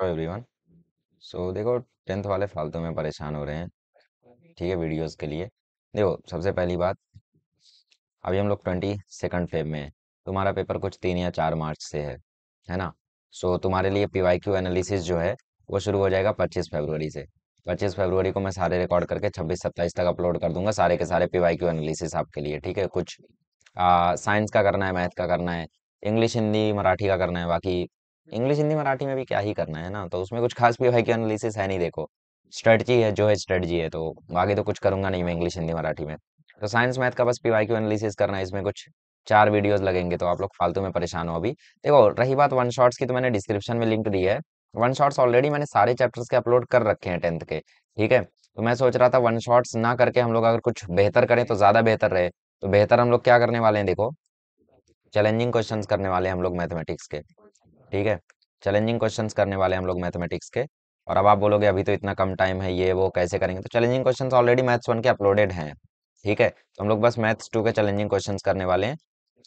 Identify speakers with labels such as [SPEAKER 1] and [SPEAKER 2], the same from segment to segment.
[SPEAKER 1] hello everyone so देखो tenth वाले फालतू में परेशान हो रहे हैं ठीक है वीडियोस के लिए देखो सबसे पहली बात अभी हम लोग ट्वेंटी सेकंड फेब में हैं तुम्हारा पेपर कुछ तीन या चार मार्च से है है ना सो so, तुम्हारे लिए पी एनालिसिस जो है वो शुरू हो जाएगा पच्चीस फरवरी से पच्चीस फरवरी को मैं सारे रिकॉर्ड करके छब्बीस सत्ताईस तक अपलोड कर दूंगा सारे के सारे पी एनालिसिस आपके लिए ठीक है कुछ साइंस का करना है मैथ का करना है इंग्लिश हिंदी मराठी का करना है बाकी इंग्लिश हिंदी मराठी में भी क्या ही करना है ना तो उसमें कुछ खास भी भाई की एनालिसिस है नहीं देखो स्ट्रेटजी है जो है स्ट्रेटजी है तो बाकी तो कुछ करूंगा नहीं मैं इंग्लिश हिंदी मराठी में तो साइंस मैथ का बस पी वाई क्यू एनालिसिस करना है इसमें कुछ चार वीडियोस लगेंगे तो आप लोग फालतू में परेशान हो अभी देखो रही बात वन शॉट्स की तो मैंने डिस्क्रिप्शन में लिंक दी है वन शॉट्स ऑलरेडी मैंने सारे चैप्टर्स के अपलोड कर रखे हैं टेंथ के ठीक है तो मैं सोच रहा था वन शॉट्स ना करके हम लोग अगर कुछ बेहतर करें तो ज़्यादा बेहतर रहे तो बेहतर हम लोग क्या करने वाले हैं देखो चैलेंजिंग क्वेश्चन करने वाले हैं हम लोग मैथमेटिक्स के ठीक है चैलेंजिंग क्वेश्चंस करने वाले हम लोग मैथमेटिक्स के और अब आप बोलोगे अभी तो इतना कम टाइम है ये वो कैसे करेंगे तो challenging questions already maths one के अपलोडेड हैं ठीक है तो हम लोग बस मैथ्स टू के चैलेंजिंग क्वेश्चंस करने वाले हैं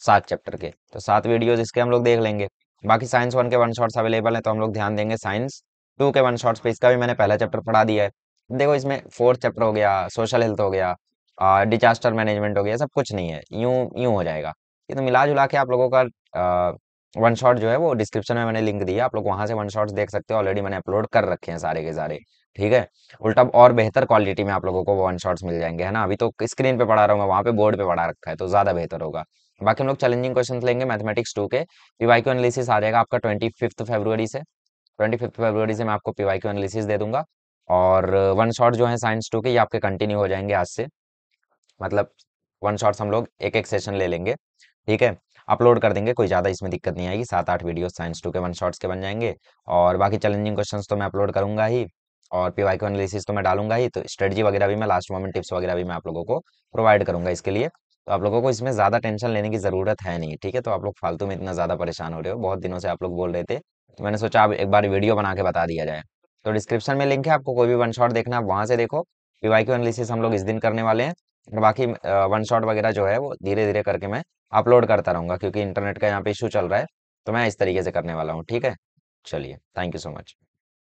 [SPEAKER 1] सात चैप्टर के तो सात वीडियोज इसके हम लोग देख लेंगे बाकी साइंस वन के वन शॉर्ट्स अवेलेबल है तो हम लोग ध्यान देंगे साइंस टू के वन शॉर्ट्स पे इसका भी मैंने पहला चैप्टर पढ़ा दिया है देखो इसमें फोर्थ चैप्टर हो गया सोशल हेल्थ हो गया डिजास्टर मैनेजमेंट हो गया सब कुछ नहीं है यूं यूं हो जाएगा ये तो मिला जुला के आप लोगों का वन शॉट जो है वो डिस्क्रिप्शन में मैंने लिंक दिया आप लोग वहां से वन शॉट्स देख सकते हो ऑलरेडी मैंने अपलोड कर रखे हैं सारे के सारे ठीक है उल्टा और बेहतर क्वालिटी में आप लोगों को वन शॉट्स मिल जाएंगे है ना अभी तो स्क्रीन पे पढ़ा रहा हूँ मैं वहाँ पे बोर्ड पे पढ़ा रखा है तो ज्यादा बेहतर होगा बाकी हम लोग चैलेंजिंग क्वेश्चन लेंगे मैथमेटिक्स टू के पीवाई क्यू एनालिसिस आ जाएगा आपका ट्वेंटी फिफ्थ फेब्रुवरी से ट्वेंटी फिफ्थ फेब्रुवरी से मैं आपको पीवाई क्यू एनालिसिस दे दूंगा और वन शॉट जो है साइंस टू के ये आपके कंटिन्यू हो जाएंगे आज से मतलब वन शॉट्स हम लोग एक एक सेशन ले लेंगे ठीक है अपलोड कर देंगे कोई ज़्यादा इसमें दिक्कत नहीं आएगी सात आठ वीडियो साइंस टू के वन शॉर्ट्स के बन जाएंगे और बाकी चैलेंजिंग क्वेश्चन तो मैं अपलोड करूंगा ही और पी वाई एनालिसिस तो मैं डालूंगा ही तो स्ट्रेटजी वगैरह भी मैं लास्ट मोमेंट टिप्स वगैरह भी मैं आप लोगों को प्रोवाइड करूंगा इसके लिए तो आप लोगों को इसमें ज़्यादा टेंशन लेने की ज़रूरत है नहीं ठीक है तो आप लोग फालतू में इतना ज़्यादा परेशान हो रहे हो बहुत दिनों से आप लोग बोल रहे थे तो मैंने सोचा आप एक बार वीडियो बना के बता दिया जाए तो डिस्क्रिप्शन में लिंक है आपको कोई भी वन शॉट देखना आप वहाँ से देखो पी वाई एनालिसिस हम लोग इस दिन करने वाले हैं और बाकी वन शॉट वगैरह जो है वो धीरे धीरे करके मैं अपलोड करता रहूँगा क्योंकि इंटरनेट का यहाँ पे इशू चल रहा है तो मैं इस तरीके से करने वाला हूँ ठीक है चलिए थैंक यू सो मच